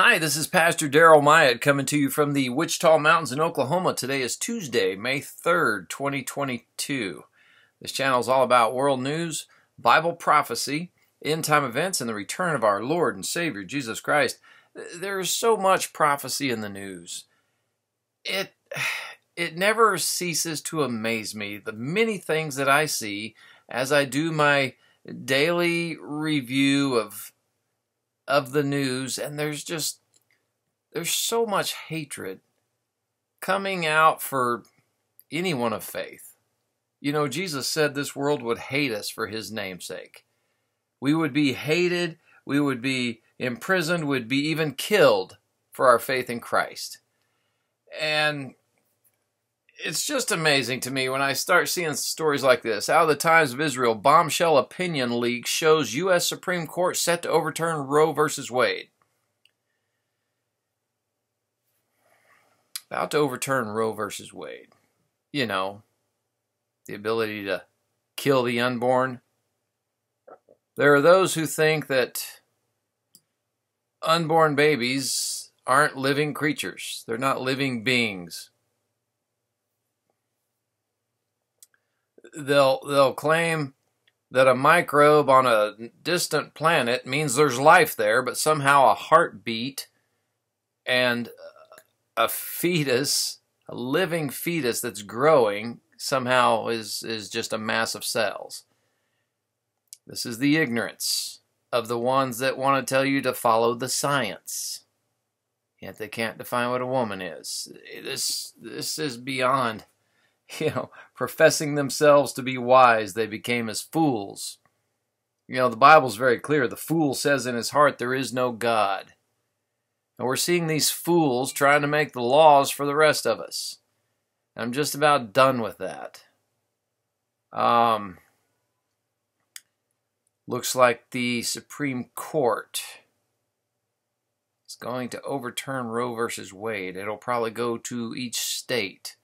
Hi, this is Pastor Daryl Myatt coming to you from the Wichita Mountains in Oklahoma. Today is Tuesday, May 3rd, 2022. This channel is all about world news, Bible prophecy, end time events, and the return of our Lord and Savior Jesus Christ. There is so much prophecy in the news. It it never ceases to amaze me the many things that I see as I do my daily review of of the news, and there's just there's so much hatred coming out for anyone of faith. You know, Jesus said this world would hate us for his namesake. We would be hated, we would be imprisoned, would be even killed for our faith in Christ. And it's just amazing to me when I start seeing stories like this. Out of the Times of Israel, bombshell opinion leak shows U.S. Supreme Court set to overturn Roe versus Wade. About to overturn Roe versus Wade. You know, the ability to kill the unborn. There are those who think that unborn babies aren't living creatures. They're not living beings. they'll they'll claim that a microbe on a distant planet means there's life there, but somehow a heartbeat and a fetus, a living fetus that's growing, somehow is, is just a mass of cells. This is the ignorance of the ones that want to tell you to follow the science. Yet they can't define what a woman is. This, this is beyond you know, professing themselves to be wise, they became as fools. You know, the Bible's very clear. The fool says in his heart, There is no God. And we're seeing these fools trying to make the laws for the rest of us. I'm just about done with that. Um, looks like the Supreme Court is going to overturn Roe versus Wade. It'll probably go to each state.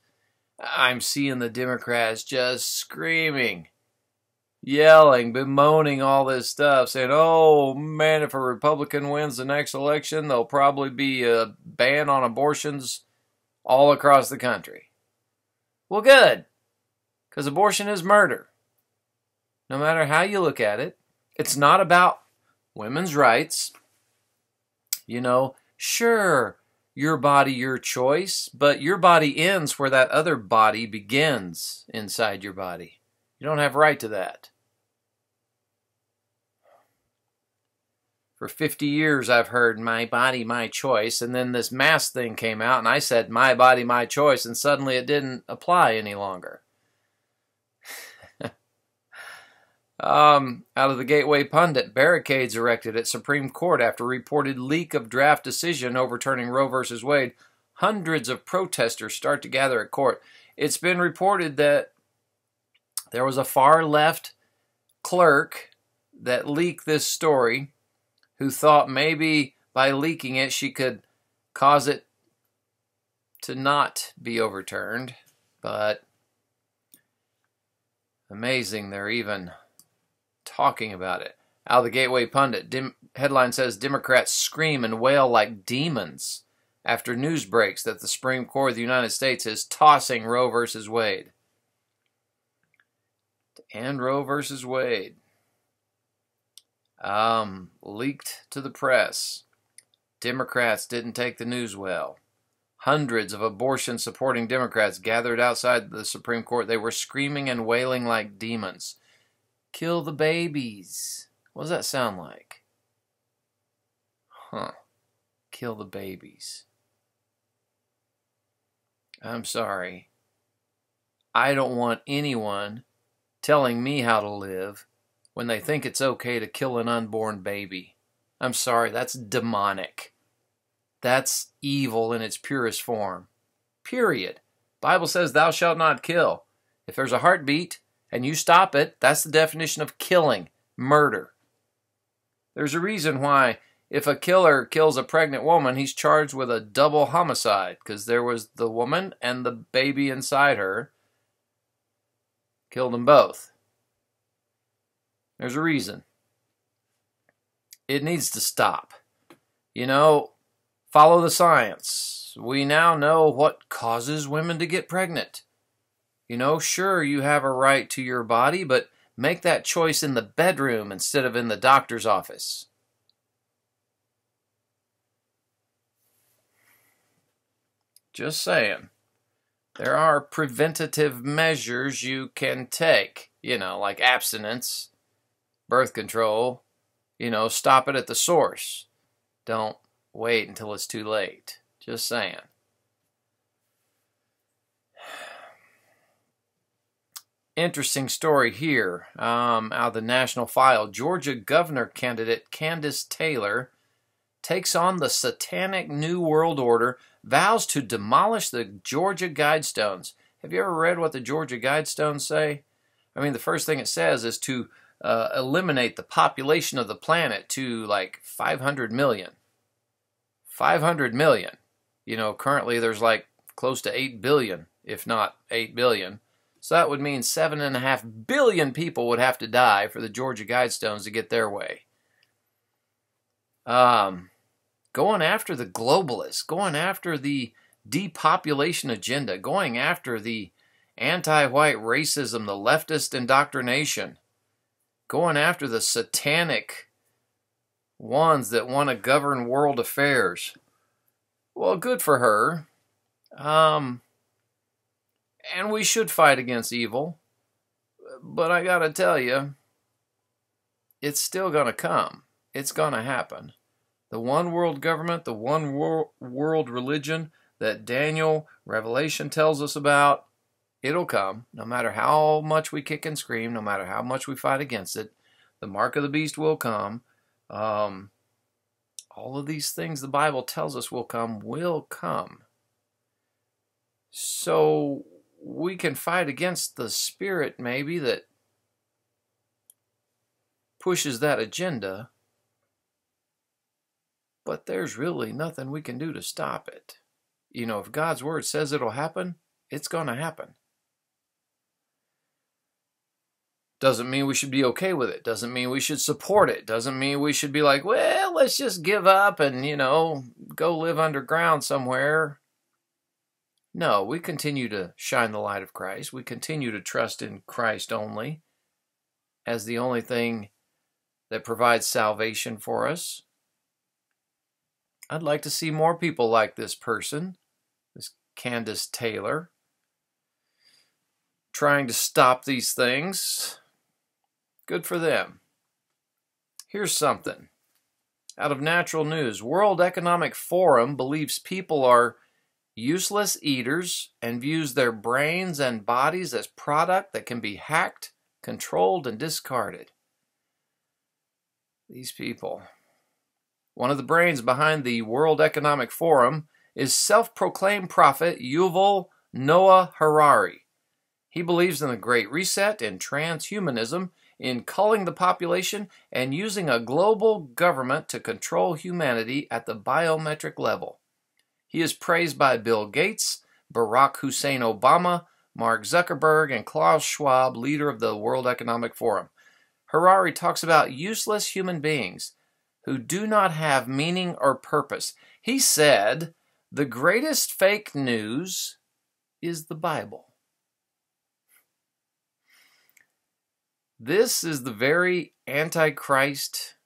I'm seeing the Democrats just screaming, yelling, bemoaning all this stuff, saying, oh man, if a Republican wins the next election, there'll probably be a ban on abortions all across the country. Well, good, because abortion is murder. No matter how you look at it, it's not about women's rights. You know, sure, your body, your choice, but your body ends where that other body begins inside your body. You don't have right to that. For 50 years, I've heard my body, my choice, and then this mask thing came out, and I said my body, my choice, and suddenly it didn't apply any longer. Um, out of the Gateway Pundit, barricades erected at Supreme Court after reported leak of draft decision overturning Roe v. Wade. Hundreds of protesters start to gather at court. It's been reported that there was a far left clerk that leaked this story who thought maybe by leaking it she could cause it to not be overturned. But amazing, they're even talking about it. Out of the Gateway Pundit headline says Democrats scream and wail like demons after news breaks that the Supreme Court of the United States is tossing Roe versus Wade. And Roe versus Wade. Um, leaked to the press. Democrats didn't take the news well. Hundreds of abortion supporting Democrats gathered outside the Supreme Court. They were screaming and wailing like demons. Kill the babies. What does that sound like? Huh. Kill the babies. I'm sorry. I don't want anyone telling me how to live when they think it's okay to kill an unborn baby. I'm sorry, that's demonic. That's evil in its purest form. Period. Bible says thou shalt not kill. If there's a heartbeat, and you stop it, that's the definition of killing, murder. There's a reason why if a killer kills a pregnant woman, he's charged with a double homicide because there was the woman and the baby inside her. Killed them both. There's a reason. It needs to stop. You know, follow the science. We now know what causes women to get pregnant. You know, sure, you have a right to your body, but make that choice in the bedroom instead of in the doctor's office. Just saying. There are preventative measures you can take, you know, like abstinence, birth control, you know, stop it at the source. Don't wait until it's too late. Just saying. interesting story here um, out of the National File. Georgia governor candidate Candace Taylor takes on the satanic New World Order, vows to demolish the Georgia Guidestones. Have you ever read what the Georgia Guidestones say? I mean, the first thing it says is to uh, eliminate the population of the planet to like 500 million. 500 million. You know, currently there's like close to 8 billion, if not 8 billion. So that would mean 7.5 billion people would have to die for the Georgia Guidestones to get their way. Um, going after the globalists, going after the depopulation agenda, going after the anti white racism, the leftist indoctrination, going after the satanic ones that want to govern world affairs. Well, good for her. Um, and we should fight against evil. But I gotta tell you, it's still gonna come. It's gonna happen. The one world government, the one wor world religion that Daniel, Revelation tells us about, it'll come. No matter how much we kick and scream, no matter how much we fight against it, the mark of the beast will come. Um, all of these things the Bible tells us will come, will come. So we can fight against the spirit maybe that pushes that agenda, but there's really nothing we can do to stop it. You know, if God's word says it'll happen, it's going to happen. Doesn't mean we should be okay with it. Doesn't mean we should support it. Doesn't mean we should be like, well, let's just give up and, you know, go live underground somewhere no, we continue to shine the light of Christ. We continue to trust in Christ only as the only thing that provides salvation for us. I'd like to see more people like this person, this Candace Taylor, trying to stop these things. Good for them. Here's something out of natural news World Economic Forum believes people are useless eaters and views their brains and bodies as product that can be hacked, controlled, and discarded. These people. One of the brains behind the World Economic Forum is self proclaimed prophet Yuval Noah Harari. He believes in the Great Reset, and transhumanism, in culling the population, and using a global government to control humanity at the biometric level. He is praised by Bill Gates, Barack Hussein Obama, Mark Zuckerberg, and Klaus Schwab, leader of the World Economic Forum. Harari talks about useless human beings who do not have meaning or purpose. He said, the greatest fake news is the Bible. This is the very Antichrist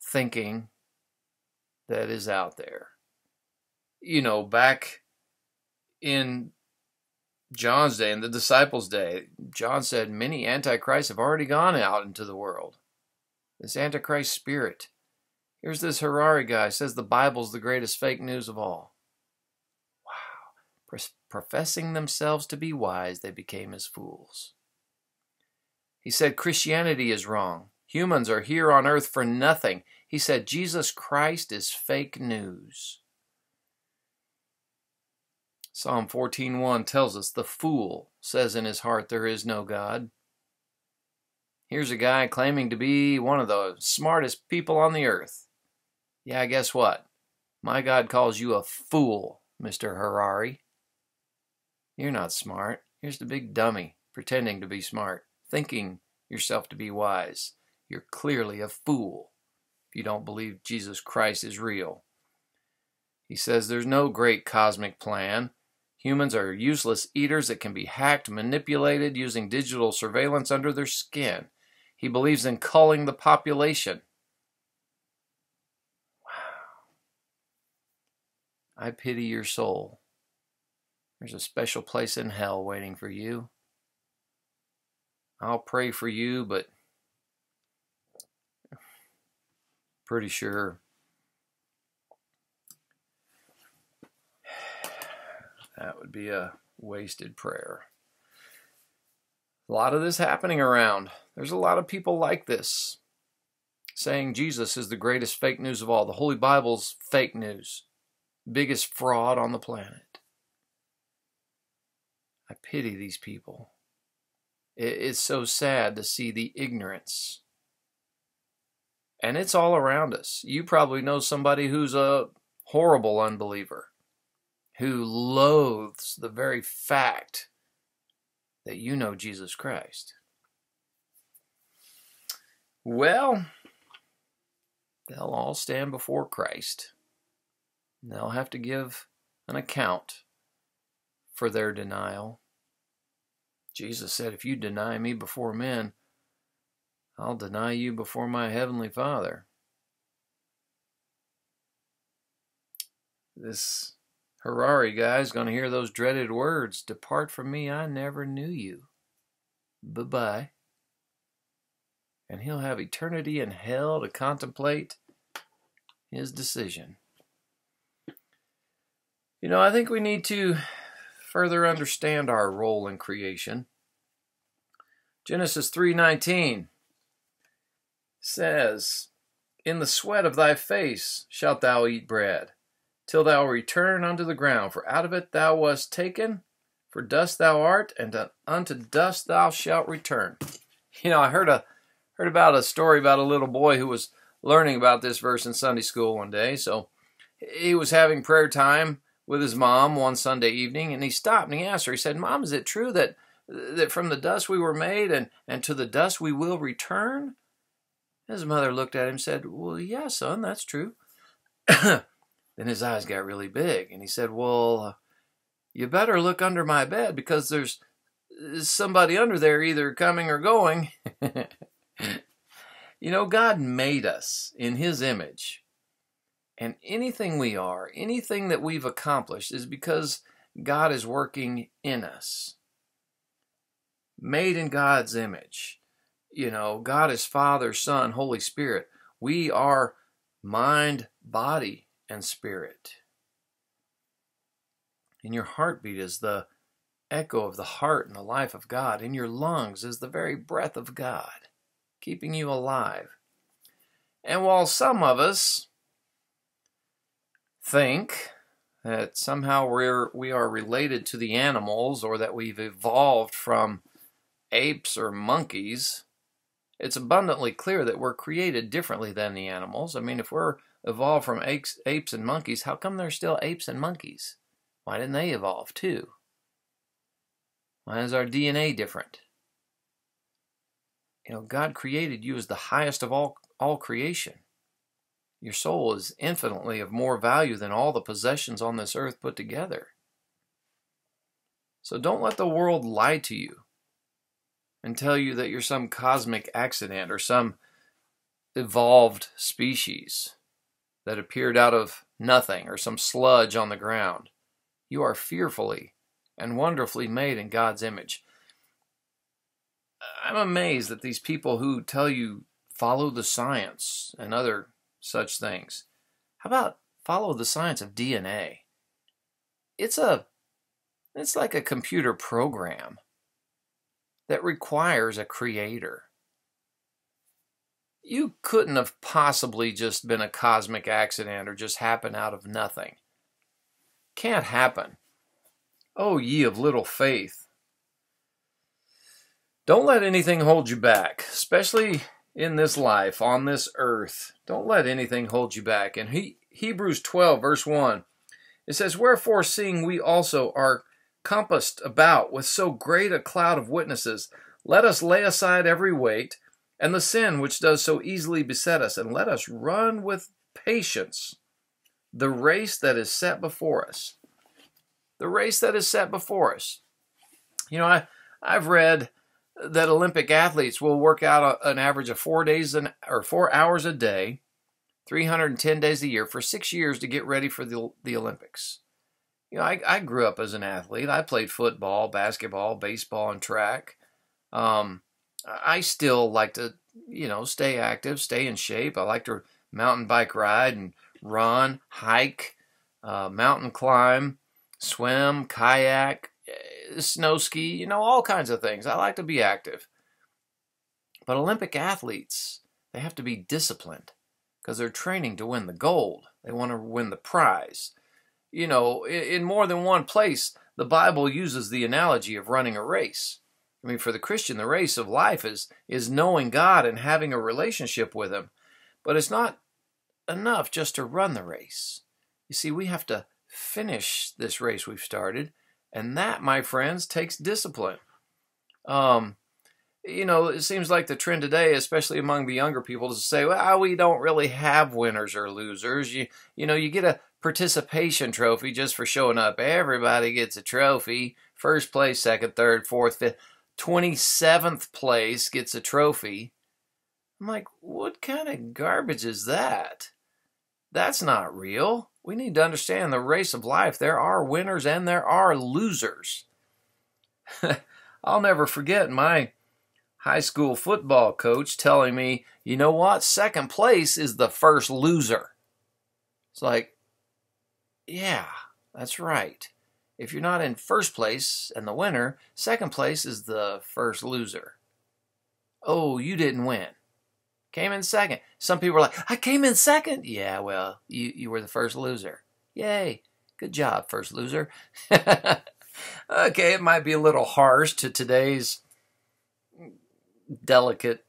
thinking that is out there you know, back in John's day and the disciples' day, John said many antichrists have already gone out into the world. This antichrist spirit. Here's this Harari guy says the Bible's the greatest fake news of all. Wow. Professing themselves to be wise, they became as fools. He said Christianity is wrong. Humans are here on earth for nothing. He said Jesus Christ is fake news. Psalm 14:1 tells us the fool says in his heart there is no God. Here's a guy claiming to be one of the smartest people on the earth. Yeah, guess what? My God calls you a fool, Mr. Harari. You're not smart. Here's the big dummy pretending to be smart, thinking yourself to be wise. You're clearly a fool if you don't believe Jesus Christ is real. He says there's no great cosmic plan Humans are useless eaters that can be hacked, manipulated using digital surveillance under their skin. He believes in culling the population. Wow. I pity your soul. There's a special place in hell waiting for you. I'll pray for you, but pretty sure be a wasted prayer. A lot of this happening around. There's a lot of people like this saying Jesus is the greatest fake news of all. The Holy Bible's fake news, biggest fraud on the planet. I pity these people. It's so sad to see the ignorance. And it's all around us. You probably know somebody who's a horrible unbeliever who loathes the very fact that you know Jesus Christ? Well, they'll all stand before Christ. they'll have to give an account for their denial. Jesus said, If you deny me before men, I'll deny you before my heavenly Father. This Harari guy's going to hear those dreaded words Depart from me, I never knew you. Bye bye. And he'll have eternity in hell to contemplate his decision. You know, I think we need to further understand our role in creation. Genesis 3:19 says, "In the sweat of thy face shalt thou eat bread, till thou return unto the ground, for out of it thou wast taken, for dust thou art, and unto dust thou shalt return. You know, I heard a heard about a story about a little boy who was learning about this verse in Sunday school one day. So he was having prayer time with his mom one Sunday evening, and he stopped and he asked her. He said, "Mom, is it true that that from the dust we were made, and and to the dust we will return?" His mother looked at him and said, "Well, yeah, son, that's true." Then his eyes got really big, and he said, Well, you better look under my bed because there's uh, somebody under there either coming or going. you know, God made us in his image. And anything we are, anything that we've accomplished, is because God is working in us. Made in God's image. You know, God is Father, Son, Holy Spirit. We are mind, body, and spirit. In your heartbeat is the echo of the heart and the life of God. In your lungs is the very breath of God, keeping you alive. And while some of us think that somehow we're, we are related to the animals or that we've evolved from apes or monkeys, it's abundantly clear that we're created differently than the animals. I mean, if we're evolved from apes, apes and monkeys, how come there's still apes and monkeys? Why didn't they evolve too? Why is our DNA different? You know, God created you as the highest of all, all creation. Your soul is infinitely of more value than all the possessions on this earth put together. So don't let the world lie to you and tell you that you're some cosmic accident or some evolved species that appeared out of nothing or some sludge on the ground. You are fearfully and wonderfully made in God's image. I'm amazed that these people who tell you follow the science and other such things. How about follow the science of DNA? It's a it's like a computer program that requires a creator. You couldn't have possibly just been a cosmic accident or just happened out of nothing. Can't happen. Oh, ye of little faith. Don't let anything hold you back, especially in this life, on this earth. Don't let anything hold you back. In he, Hebrews 12, verse 1, it says, Wherefore, seeing we also are compassed about with so great a cloud of witnesses, let us lay aside every weight and the sin which does so easily beset us, and let us run with patience the race that is set before us. The race that is set before us. You know, I, I've read that Olympic athletes will work out a, an average of four days an, or four hours a day, 310 days a year for six years to get ready for the, the Olympics you know, I, I grew up as an athlete. I played football, basketball, baseball, and track. Um, I still like to, you know, stay active, stay in shape. I like to mountain bike ride and run, hike, uh, mountain climb, swim, kayak, eh, snow ski, you know, all kinds of things. I like to be active. But Olympic athletes, they have to be disciplined because they're training to win the gold. They want to win the prize. You know, in, more than one place, the Bible uses the analogy of running a race. I mean, for the Christian, the race of life is is knowing God and having a relationship with Him. But it's not enough just to run the race. You see, we have to finish this race we've started, and that, my friends, takes discipline. Um, you know, it seems like the trend today, especially among the younger people, is to say, "Well, we don't really have winners or losers." You, you know, you get a participation trophy just for showing up. Everybody gets a trophy. First place, second, third, fourth, fifth. 27th place gets a trophy. I'm like, what kind of garbage is that? That's not real. We need to understand the race of life. There are winners and there are losers. I'll never forget my high school football coach telling me, you know what? Second place is the first loser. It's like, yeah, that's right. If you're not in first place and the winner, second place is the first loser. Oh, you didn't win. Came in second. Some people are like, I came in second. Yeah, well, you, you were the first loser. Yay. Good job, first loser. okay, it might be a little harsh to today's delicate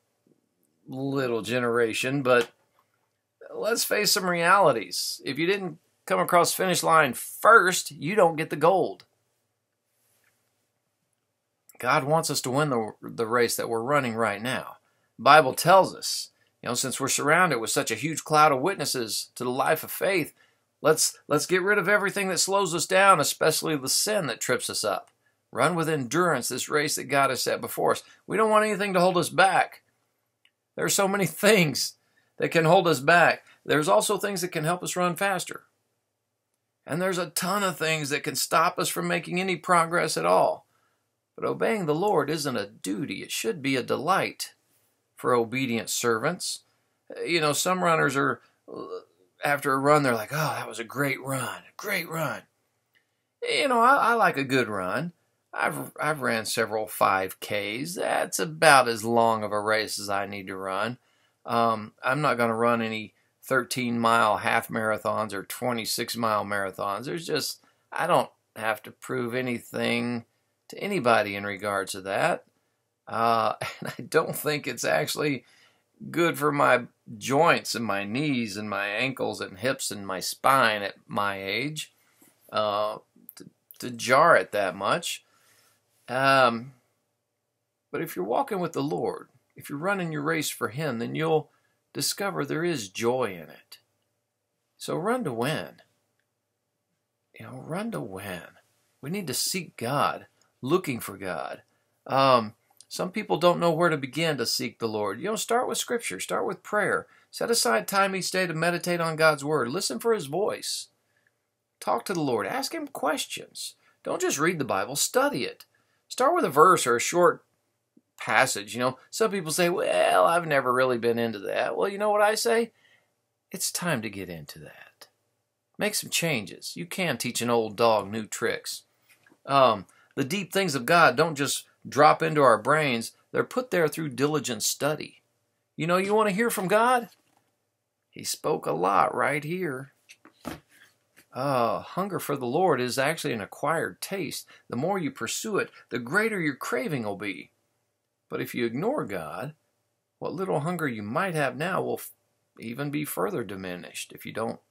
little generation, but let's face some realities. If you didn't come across finish line first, you don't get the gold. God wants us to win the, the race that we're running right now. Bible tells us, you know, since we're surrounded with such a huge cloud of witnesses to the life of faith, let's let's get rid of everything that slows us down, especially the sin that trips us up. Run with endurance this race that God has set before us. We don't want anything to hold us back. There are so many things that can hold us back. There's also things that can help us run faster. And there's a ton of things that can stop us from making any progress at all. But obeying the Lord isn't a duty, it should be a delight for obedient servants. You know, some runners are, after a run, they're like, oh, that was a great run, a great run. You know, I, I like a good run. I've, I've ran several 5Ks. That's about as long of a race as I need to run. Um, I'm not going to run any 13 mile half marathons or 26 mile marathons. There's just, I don't have to prove anything to anybody in regards to that. Uh, and I don't think it's actually good for my joints and my knees and my ankles and hips and my spine at my age uh, to, to, jar it that much. Um, but if you're walking with the Lord, if you're running your race for Him, then you'll discover there is joy in it. So run to win. You know, run to win. We need to seek God, looking for God. Um, some people don't know where to begin to seek the Lord. You know, start with Scripture, start with prayer. Set aside time each day to meditate on God's Word. Listen for His voice. Talk to the Lord. Ask Him questions. Don't just read the Bible, study it. Start with a verse or a short passage. You know, some people say, well, I've never really been into that. Well, you know what I say? It's time to get into that. Make some changes. You can teach an old dog new tricks. Um, the deep things of God don't just drop into our brains, they're put there through diligent study. You know, you want to hear from God? He spoke a lot right here. Uh, hunger for the Lord is actually an acquired taste. The more you pursue it, the greater your craving will be. But if you ignore God, what little hunger you might have now will even be further diminished if you don't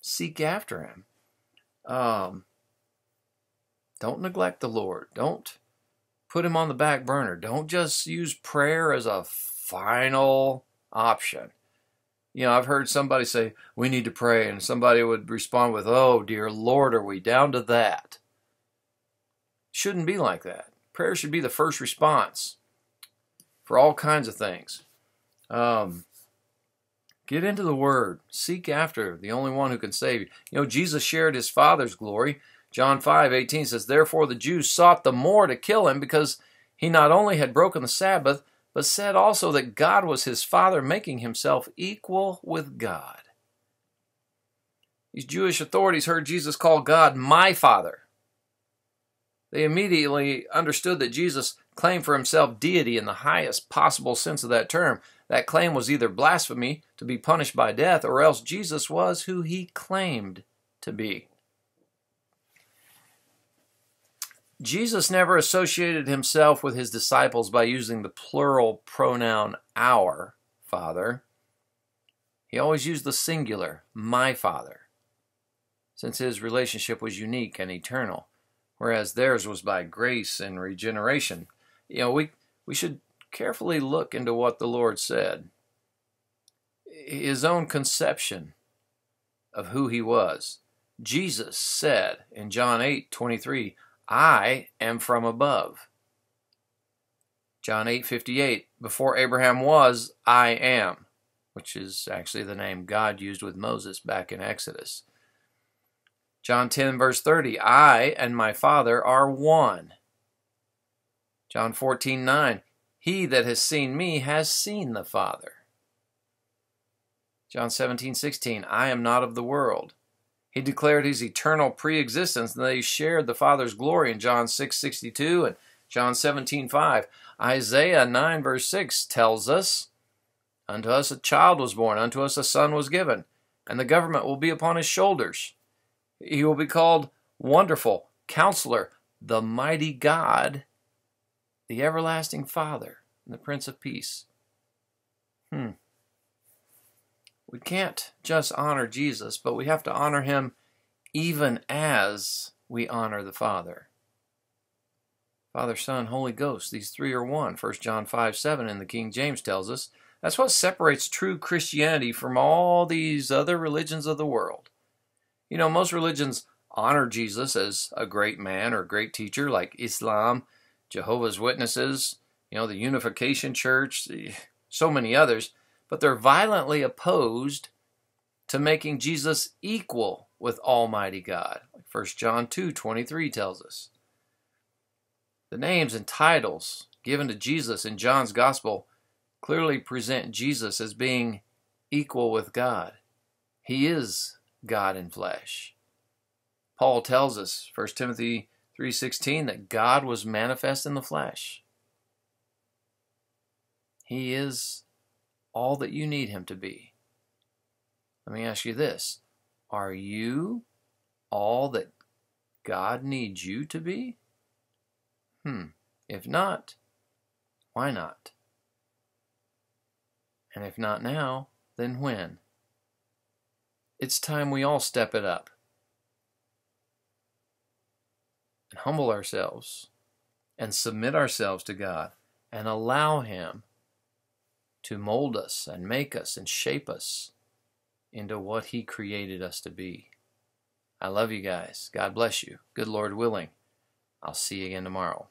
seek after Him. Um, don't neglect the Lord. Don't put Him on the back burner. Don't just use prayer as a final option. You know, I've heard somebody say, we need to pray, and somebody would respond with, oh, dear Lord, are we down to that? Shouldn't be like that. Prayer should be the first response for all kinds of things. Um, get into the Word. Seek after the only one who can save you. You know, Jesus shared his Father's glory. John 5 18 says, Therefore the Jews sought the more to kill him because he not only had broken the Sabbath, but said also that God was his Father, making himself equal with God. These Jewish authorities heard Jesus call God my Father. They immediately understood that Jesus claimed for himself deity in the highest possible sense of that term. That claim was either blasphemy to be punished by death, or else Jesus was who he claimed to be. Jesus never associated himself with his disciples by using the plural pronoun our Father. He always used the singular, my Father, since his relationship was unique and eternal whereas theirs was by grace and regeneration. You know, we, we should carefully look into what the Lord said. His own conception of who he was. Jesus said in John 8 23, I am from above. John 8 58, before Abraham was, I am, which is actually the name God used with Moses back in Exodus. John 10, verse 30, I and my Father are one. John 14, 9, he that has seen me has seen the Father. John 17, 16, I am not of the world. He declared his eternal preexistence, and they he shared the Father's glory in John 6, 62 and John 17, 5. Isaiah 9, verse 6 tells us, Unto us a child was born, unto us a son was given, and the government will be upon his shoulders. He will be called Wonderful, Counselor, the Mighty God, the Everlasting Father, and the Prince of Peace. Hmm. We can't just honor Jesus, but we have to honor him even as we honor the Father. Father, Son, Holy Ghost, these three are one. 1 John 5 7 in the King James tells us. That's what separates true Christianity from all these other religions of the world. You know, most religions honor Jesus as a great man or great teacher, like Islam, Jehovah's Witnesses, you know, the Unification Church, so many others, but they're violently opposed to making Jesus equal with Almighty God. 1 John 2 23 tells us. The names and titles given to Jesus in John's Gospel clearly present Jesus as being equal with God. He is God in flesh. Paul tells us, 1 Timothy 3:16 that God was manifest in the flesh. He is all that you need him to be. Let me ask you this. Are you all that God needs you to be? Hmm. If not, why not? And if not now, then when? It's time we all step it up and humble ourselves and submit ourselves to God and allow Him to mold us and make us and shape us into what He created us to be. I love you guys. God bless you. Good Lord willing. I'll see you again tomorrow.